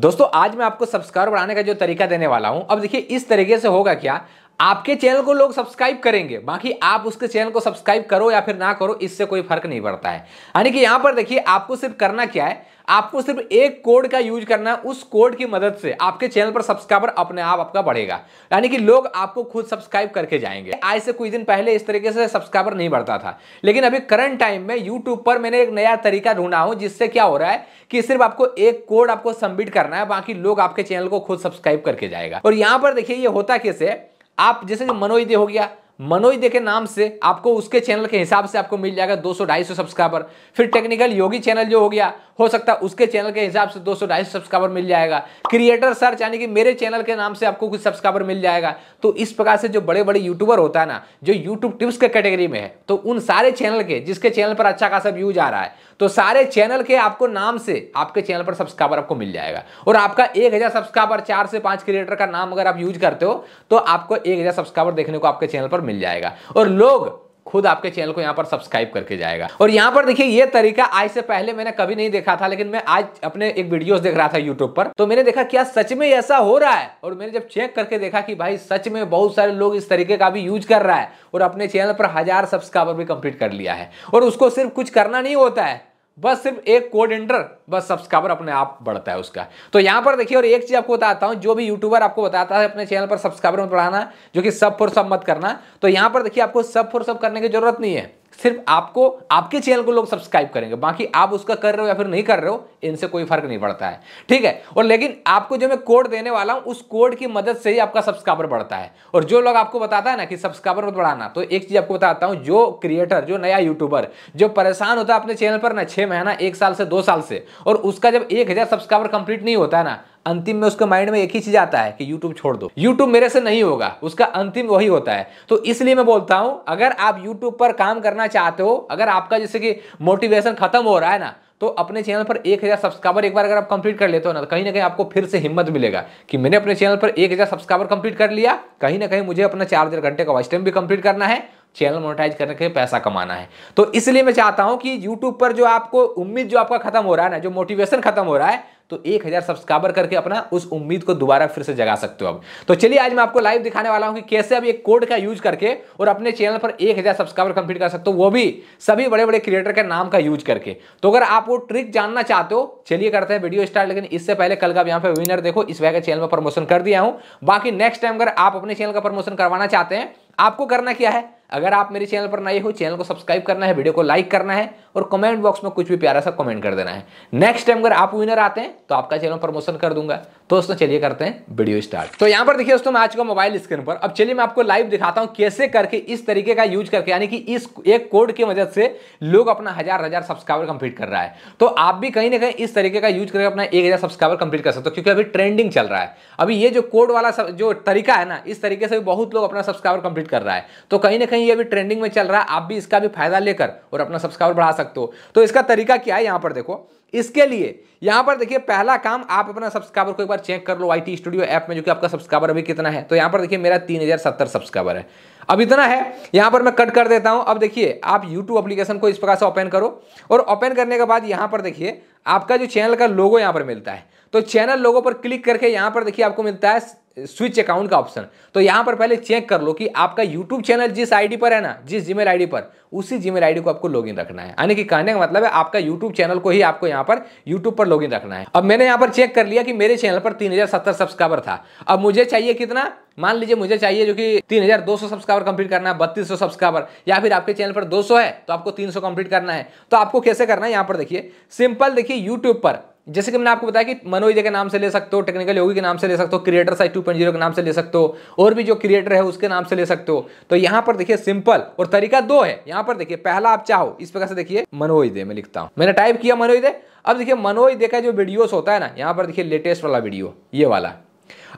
दोस्तों आज मैं आपको सब्सक्राइब बढ़ाने का जो तरीका देने वाला हूं अब देखिए इस तरीके से होगा क्या आपके चैनल को लोग सब्सक्राइब करेंगे बाकी आप उसके चैनल को सब्सक्राइब करो या फिर ना करो इससे कोई फर्क नहीं पड़ता है यानी कि यहां पर देखिए आपको सिर्फ करना क्या है आपको सिर्फ एक कोड का यूज करना है उस कोड की मदद से आपके चैनल पर सब्सक्राइबर अपने आप आपका बढ़ेगा यानी कि लोग आपको खुद सब्सक्राइब करके जाएंगे आज से कुछ दिन पहले इस तरीके से सब्सक्राइबर नहीं बढ़ता था लेकिन अभी करंट टाइम में यूट्यूब पर मैंने एक नया तरीका ढूंढा हूं जिससे क्या हो रहा है कि सिर्फ आपको एक कोड आपको सबमिट करना है बाकी लोग आपके चैनल को खुद सब्सक्राइब करके जाएगा और यहां पर देखिए ये होता कैसे आप जैसे मनोज हो गया मनोज देखे नाम से आपको उसके चैनल के हिसाब से आपको मिल जाएगा 200 सौ सब्सक्राइबर फिर टेक्निकल योगी चैनल जो हो गया हो सकता है उसके चैनल के हिसाब से 200 सौ सब्सक्राइबर मिल जाएगा क्रिएटर सर्च यानी कि मेरे चैनल के नाम से आपको कुछ सब्सक्राइबर मिल जाएगा तो इस प्रकार से जो बड़े बड़े यूट्यूबर होता है ना जो यूट्यूब टिप्स के कैटेगरी में है तो उन सारे चैनल के जिसके चैनल पर अच्छा खासा व्यूज आ रहा है तो सारे चैनल के आपको नाम से आपके चैनल पर सब्सक्राइबर आपको मिल जाएगा और आपका एक हज़ार सब्सक्राइबर चार से पांच क्रिएटर का नाम अगर आप यूज करते हो तो आपको एक हज़ार सब्सक्राइबर देखने को आपके चैनल पर मिल जाएगा और लोग खुद आपके चैनल को यहाँ पर सब्सक्राइब करके जाएगा और यहाँ पर देखिए ये तरीका आज से पहले मैंने कभी नहीं देखा था लेकिन मैं आज अपने एक वीडियोस देख रहा था यूट्यूब पर तो मैंने देखा क्या सच में ऐसा हो रहा है और मैंने जब चेक करके देखा कि भाई सच में बहुत सारे लोग इस तरीके का भी यूज कर रहा है और अपने चैनल पर हजार सब्सक्राइबर भी कंप्लीट कर लिया है और उसको सिर्फ कुछ करना नहीं होता है बस सिर्फ एक कोड एंटर बस सब्सक्राइबर अपने आप बढ़ता है उसका तो यहां पर देखिए और एक चीज़ आपको बताता हूं जो भी यूट्यूबर आपको बताता है अपने चैनल पर सब्सक्राइबर में बढ़ाना जो कि सब फोर सब मत करना तो यहां पर देखिए आपको सब फोर सब करने की जरूरत नहीं है सिर्फ आपको आपके चैनल को लोग सब्सक्राइब करेंगे बाकी आप उसका कर रहे हो या फिर नहीं कर रहे हो इनसे कोई फर्क नहीं पड़ता है ठीक है और लेकिन आपको जो मैं कोड देने वाला हूं उस कोड की मदद से ही आपका सब्सक्राइबर बढ़ता है और जो लोग आपको बताता है ना कि सब्सक्राइबर मत बढ़ाना तो एक चीज आपको बताता हूं जो क्रिएटर जो नया यूट्यूबर जो परेशान होता है अपने चैनल पर ना छह महीना एक साल से दो साल से और उसका जब एक सब्सक्राइबर कंप्लीट नहीं होता है ना अंतिम में उसके माइंड में एक ही चीज आता है कि यूट्यूब छोड़ दो यूट्यूब मेरे से नहीं होगा उसका अंतिम वही होता है तो इसलिए मैं बोलता हूं अगर आप यूट्यूब पर काम करना चाहते हो अगर आपका जैसे कि मोटिवेशन खत्म हो रहा है ना तो अपने चैनल पर एक हज़ार सब्सक्राइबर एक बार अगर आप कंप्लीट कर लेते हो ना तो कहीं ना कहीं आपको फिर से हिम्मत मिलेगा कि मैंने अपने चैनल पर एक हज़ार सब्सक्राइबर कंप्लीट कर लिया कहीं ना कहीं मुझे अपना चार हज़ार घंटे का वॉच टाइम भी कंप्लीट करना है चैनल मोनेटाइज करने के पैसा कमाना है तो इसलिए मैं चाहता हूं कि यूट्यूब पर जो आपको उम्मीद जो आपका खत्म हो रहा है ना जो मोटिवेशन खत्म हो रहा है तो एक हज़ार सब्सक्राइबर करके अपना उस उम्मीद को दोबारा फिर से जगा सकते हो अब तो चलिए आज मैं आपको लाइव दिखाने वाला हूं कि कैसे अब एक कोड का यूज करके और अपने चैनल पर एक हज़ार सब्सक्राइबर कंप्लीट कर सकते हो वो भी सभी बड़े बड़े क्रिएटर के नाम का यूज करके तो अगर आप वो ट्रिक जानना चाहते हो चलिए करते हैं वीडियो स्टार्ट लेकिन इससे पहले कल का यहाँ पर विनर देखो इस वह चैनल में प्रमोशन कर दिया हूँ बाकी नेक्स्ट टाइम अगर आप अपने चैनल का प्रमोशन करवाना चाहते हैं आपको करना क्या है अगर आप मेरे चैनल पर नए हो चैनल को सब्सक्राइब करना है वीडियो को लाइक करना है और कमेंट बॉक्स में कुछ भी प्यारा सा कमेंट कर देना है नेक्स्ट टाइम अगर आप विनर आते हैं तो आपका चैनल प्रमोशन कर दूंगा तो दोस्तों चलिए करते हैं वीडियो स्टार्ट तो यहां पर देखिए दोस्तों मैं आज का मोबाइल स्क्रीन पर अब चलिए मैं आपको लाइव दिखाता हूं कैसे करके इस तरीके का यूज करके यानी कि इस एक कोड की मदद से लोग अपना हजार हजार सब्सक्राइबर कंप्लीट कर रहा है तो आप भी कहीं ना कहीं इस तरीके का यूज करके अपना एक हजार सब्सक्राइबर कंप्लीट कर सकते हो क्योंकि अभी ट्रेंडिंग चल रहा है अभी ये जो कोड वाला जो तरीका है ना इस तरीके से बहुत लोग अपना सब्सक्राइबर कंप्लीट कर रहा है तो कहीं ना कहीं कहीं ये भी ट्रेंडिंग में चल रहा है आप भी इसका भी फायदा लेकर और अपना सब्सक्राइबर बढ़ा सकते हो तो इसका तरीका क्या है यहाँ पर देखो इसके लिए यहाँ पर देखिए पहला काम आप अपना सब्सक्राइबर को एक बार चेक कर लो आई स्टूडियो ऐप में जो कि आपका सब्सक्राइबर अभी कितना है तो यहाँ पर देखिए मेरा तीन सब्सक्राइबर है अब इतना है यहाँ पर मैं कट कर देता हूँ अब देखिए आप यूट्यूब एप्लीकेशन को इस प्रकार से ओपन करो और ओपन करने के बाद यहाँ पर देखिए आपका जो चैनल का लोगो यहाँ पर मिलता है तो चैनल लोगों पर क्लिक करके यहां पर देखिए आपको मिलता है स्विच अकाउंट का ऑप्शन तो यहां पर पहले चेक कर लो कि आपका यूट्यूब चैनल जिस आईडी पर है ना जिस जीमेल आईडी पर उसी जीमेल आईडी को आपको लॉगिन रखना है यानी कि कहने का मतलब है आपका यूट्यूब चैनल को ही आपको यहां पर यूट्यूब पर लॉगिन रखना है अब मैंने यहां पर चेक कर लिया कि मेरे चैनल पर तीन सब्सक्राइबर था अब मुझे चाहिए कितना मान लीजिए मुझे चाहिए जो कि 3200 सब्सक्राइबर कंप्लीट करना है बत्तीस सब्सक्राइबर या फिर आपके चैनल पर 200 है तो आपको 300 कंप्लीट करना है तो आपको कैसे करना है यहाँ पर देखिए सिंपल देखिए यूट्यूब पर जैसे कि मैंने आपको बताया कि मनोज के नाम से ले सकते हो टेक्निकल योगी के नाम से ले सकते हो creator site two point zero के नाम से ले सकते हो और भी जो क्रिएटर है उसके नाम से ले सकते हो तो यहाँ पर देखिए सिंपल और तरीका दो है यहाँ पर देखिए पहला आप चाहो इस प्रकार से देखिए मनोज दे मैं लिखता हूँ मैंने टाइप किया मनोज दे अब देखिए मनोज दे का जो वीडियोस होता है ना यहाँ पर देखिए लेटेस्ट वाला वीडियो ये वाला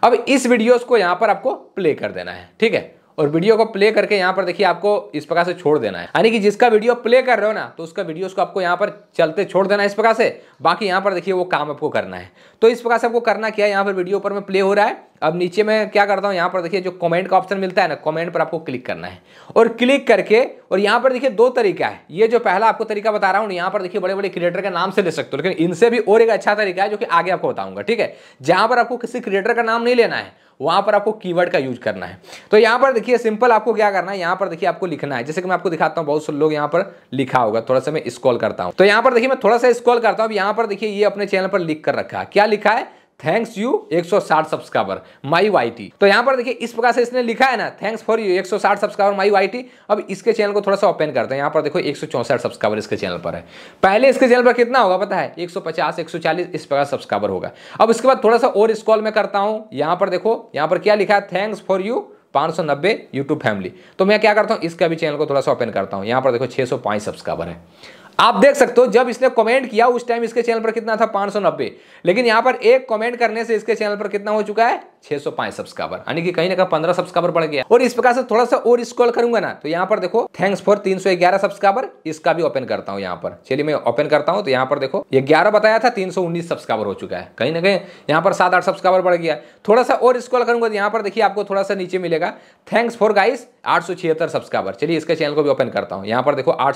अब इस वीडियोस को यहाँ पर आपको प्ले कर देना है ठीक है और वीडियो को प्ले करके यहाँ पर देखिए आपको इस प्रकार से छोड़ देना है यानी कि जिसका वीडियो प्ले कर रहे हो ना तो उसका वीडियो उसको आपको यहाँ पर चलते छोड़ देना है इस प्रकार से बाकी यहाँ पर देखिए वो काम आपको करना है तो इस प्रकार से आपको करना क्या है यहाँ पर वीडियो ऊपर में प्ले हो रहा है अब नीचे में क्या करता हूँ यहाँ पर देखिए जो कमेंट का ऑप्शन मिलता है ना कॉमेंट पर आपको क्लिक करना है और क्लिक करके और यहाँ पर देखिए दो तरीका है ये जो पहला आपको तरीका बता रहा हूँ यहाँ पर देखिए बड़े बड़े क्रिएटर के नाम से ले सकते हो लेकिन इनसे भी और एक अच्छा तरीका है जो कि आगे आपको बताऊंगा ठीक है जहाँ पर आपको किसी क्रिएटर का नाम नहीं लेना है वहां पर आपको कीवर्ड का यूज करना है तो यहाँ पर देखिए सिंपल आपको क्या करना है यहां पर देखिए आपको लिखना है जैसे कि मैं आपको दिखाता हूँ बहुत से लोग यहाँ पर लिखा होगा थोड़ा सा मैं स्कॉल करता हूँ तो यहाँ पर देखिए मैं थोड़ा सा स्कॉल करता हूँ यहाँ पर देखिए ये अपने चैनल पर लिख कर रखा है क्या लिखा है thanks you 160 subscriber my Y T तो यहां पर देखिए इस प्रकार से इसने लिखा है ना thanks for you 160 subscriber my Y T अब इसके चैनल को थोड़ा सा ओपन करते हैं यहां पर देखो एक सब्सक्राइबर इसके चैनल पर है पहले इसके चैनल पर कितना होगा पता है 150 140 इस प्रकार सब्सक्राइबर होगा अब इसके बाद थोड़ा सा और स्कॉल में करता हूँ यहां पर देखो यहाँ पर क्या लिखा है थैंक्स फॉर यू 590 सौ नब्बे यूट्यूब फैमिली तो मैं क्या करता हूँ इसका भी चैनल को थोड़ा सा ओपन करता हूँ यहाँ पर देखो 605 सब्सक्राइबर है आप देख सकते हो जब इसने कमेंट किया उस टाइम इसके चैनल पर कितना था पांच सौ नब्बे लेकिन यहां पर एक कमेंट करने से इसके चैनल पर कितना हो चुका है छह सौ पांच सब्सक्राइबर यानी कि कहीं ना कहीं पंद्रह सब्सक्राइबर बढ़ गया और इस प्रकार से थोड़ा सा और स्क्रॉल करूंगा ना तो यहां पर देखो थैंक्स फॉर ग्यारह सब्सक्राइबर इसका भी ओपन करता हूं यहां पर चलिए मैं ओपन करता हूं तो यहां पर देखो ये ग्यारह बताया था तीन सब्सक्राइबर हो चुका है कहीं ना कहीं यहां पर सात आठ सब्सक्राइबर बढ़ गया थोड़ा सा और स्क्रॉल करूंगा तो यहां पर देखिए आपको थोड़ा सा नीचे मिलेगा थैंक्स फॉर गाइस आठ सब्सक्राइबर चलिए इसके चैनल को भी ओपन करता हूँ यहाँ पर देखो आठ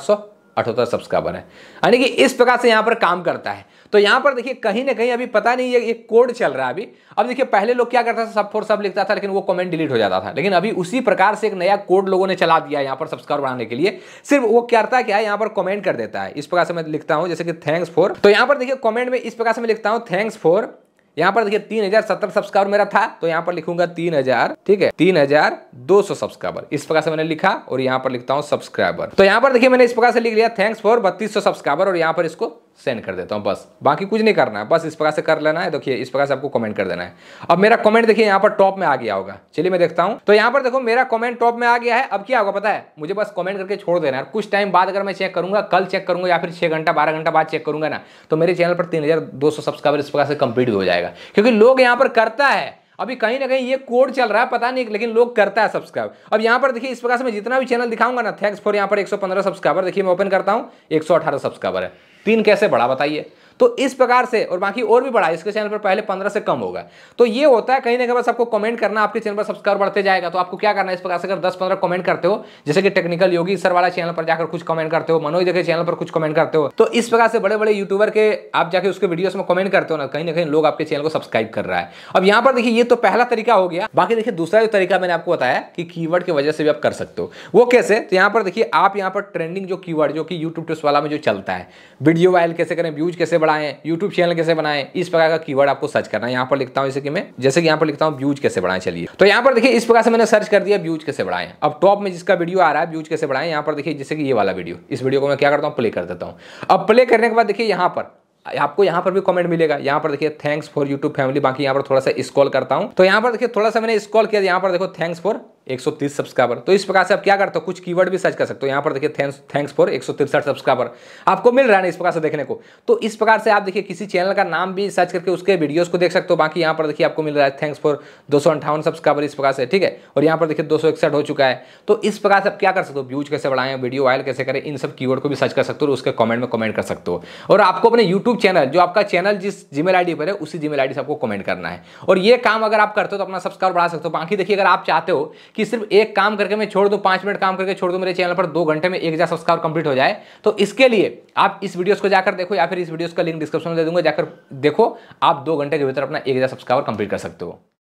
अठहत्तर सब्सक्राइबर है यानी कि इस प्रकार से यहाँ पर काम करता है तो यहाँ पर देखिए कहीं ना कहीं अभी पता नहीं ये एक कोड चल रहा है अभी अब देखिए पहले लोग क्या करता था सब फोर सब लिखता था लेकिन वो कमेंट डिलीट हो जाता था लेकिन अभी उसी प्रकार से एक नया कोड लोगों ने चला दिया यहाँ पर सब्सक्राइबर बनाने के लिए सिर्फ वो करता क्या है यहाँ पर कॉमेंट कर देता है इस प्रकार से मैं लिखता हूँ जैसे कि थैंक्स फॉर तो यहाँ पर देखिए कॉमेंट में इस प्रकार से मैं लिखता हूँ थैंक्स फॉर यहाँ पर देखिए तीन हजार सत्तर सब्सक्राइबर मेरा था तो यहाँ पर लिखूंगा तीन हजार ठीक है तीन हजार दो सौ सब्सक्राइबर इस प्रकार से मैंने लिखा और यहाँ पर लिखता हूँ सब्सक्राइबर तो यहाँ पर देखिए मैंने इस प्रकार से लिख लिया थैंक्स फॉर बत्तीस सौ सब्सक्राइबर और यहाँ पर इसको सेंड कर देता हूँ बस बाकी कुछ नहीं करना है बस इस प्रकार से कर लेना है देखिए इस प्रकार से आपको कमेंट कर देना है अब मेरा कमेंट देखिए यहाँ पर टॉप में आ गया होगा चलिए मैं देखता हूँ तो यहाँ पर देखो मेरा कमेंट टॉप में आ गया है अब क्या होगा पता है मुझे बस कमेंट करके छोड़ देना है कुछ टाइम बाद अगर मैं चेक करूँगा कल चेक करूँगा या फिर छह घंटा बारह घंटा बाद चेक करूंगा ना तो मेरे चैनल पर तीन सब्सक्राइबर इस प्रकार से कंप्लीट हो जाएगा क्योंकि लोग यहाँ पर करता है अभी कहीं ना कहीं ये कोड चल रहा है पता नहीं लेकिन लोग करता है सब्सक्राइब अब यहाँ पर देखिए इस प्रकार से मैं जितना भी चैनल दिखाऊंगा ना थैंक्स फॉर यहाँ पर 115 सब्सक्राइबर देखिए मैं ओपन करता हूँ 118 सब्सक्राइबर है तीन कैसे बढ़ा बताइए तो इस प्रकार से और बाकी और भी बढ़ा इसके चैनल पर पहले पंद्रह से कम होगा तो ये होता है कहीं ना कहीं बस आपको कमेंट करना आपके चैनल पर सब्सक्राइब बढ़ते जाएगा तो आपको क्या करना है इस प्रकार से अगर दस पंद्रह कमेंट करते हो जैसे कि टेक्निकल योगी सर वाला चैनल पर जाकर कुछ कमेंट करते हो मनोज देखे चैनल पर कुछ कमेंट करते हो तो इस प्रकार से बड़े बड़े यूट्यूबर के आप जाके उसके वीडियो में कमेंट करते हो ना कहीं ना कहीं लोग आपके चैनल को सब्सक्राइब कर रहा है अब यहां पर देखिए ये तो पहला तरीका हो गया बाकी देखिए दूसरा जो तरीका मैंने आपको बताया कि की की वजह से भी आप कर सकते हो वो कैसे तो यहां पर देखिए आप यहां पर ट्रेंडिंग जो की जो कि यूट्यूब वाला में जो चलता है वीडियो वायरल कैसे करें व्यूज कैसे बढ़ाएं यूट्यूब चैनल कैसे बनाएं इस प्रकार का कीवर्ड आपको सर्च करना है यहाँ पर लिखता हूँ जैसे कि मैं जैसे कि यहाँ पर लिखता हूँ व्यूज कैसे बढ़ाएं चलिए तो यहाँ पर देखिए इस प्रकार से मैंने सर्च कर दिया व्यूज कैसे बढ़ाएं अब टॉप में जिसका वीडियो आ रहा है व्यूज कैसे बढ़ाएं यहाँ पर देखिए जैसे कि ये वाला वीडियो इस वीडियो को मैं क्या करता हूँ प्ले कर देता हूँ अब प्ले करने के बाद देखिए यहाँ पर आपको यहाँ पर भी कमेंट मिलेगा यहाँ पर देखिए थैंक्स फॉर यूट्यूब फैमिली बाकी यहाँ पर थोड़ा सा स्कॉल करता हूँ तो यहाँ पर देखिए थोड़ा सा मैंने स्कॉल किया यहाँ पर देखो थैंक्स फॉर 130 सब्सक्राइबर तो इस प्रकार से आप क्या करते हो कुछ कीवर्ड भी सर्च कर सकते हो यहाँ पर देखिए थैंक्स थैंक्स फॉर एक सब्सक्राइबर आपको मिल रहा है इस प्रकार से देखने को तो इस प्रकार से आप देखिए किसी चैनल का नाम भी सर्च करके उसके वीडियोस को देख सकते हो बाकी यहाँ पर देखिए आपको मिल रहा है थैंक्स फॉर दो सब्सक्राइबर इस प्रकार से ठीक है और यहाँ पर देखिए दो हो चुका है तो इस प्रकार से आप क्या कर सकते हो व्यूज कैसे बढ़ाएं वीडियो वायरल कैसे करें इन सब की को भी सर्च कर सकते हो उसके कॉमेंट में कमेंट कर सकते हो और आपको अपने यूट्यूब चैनल जो आपका चैनल जिस जी मेल पर है उसी जी मेल से आपको कमेंट करना है और ये काम अगर आप करते हो तो अपना सब्सक्राइब बढ़ा सकते हो बाकी देखिए अगर आप चाहते हो कि सिर्फ एक काम करके मैं छोड़ दूँ पाँच मिनट काम करके छोड़ दूँ मेरे चैनल पर दो घंटे में एक सब्सक्राइब कंप्लीट हो जाए तो इसके लिए आप इस वीडियोस को जाकर देखो या फिर इस वीडियोस का लिंक डिस्क्रिप्शन में दे दूंगा जाकर देखो आप दो घंटे के भीतर अपना एक हज़ार सब्सक्राइबर कंप्लीट कर सकते हो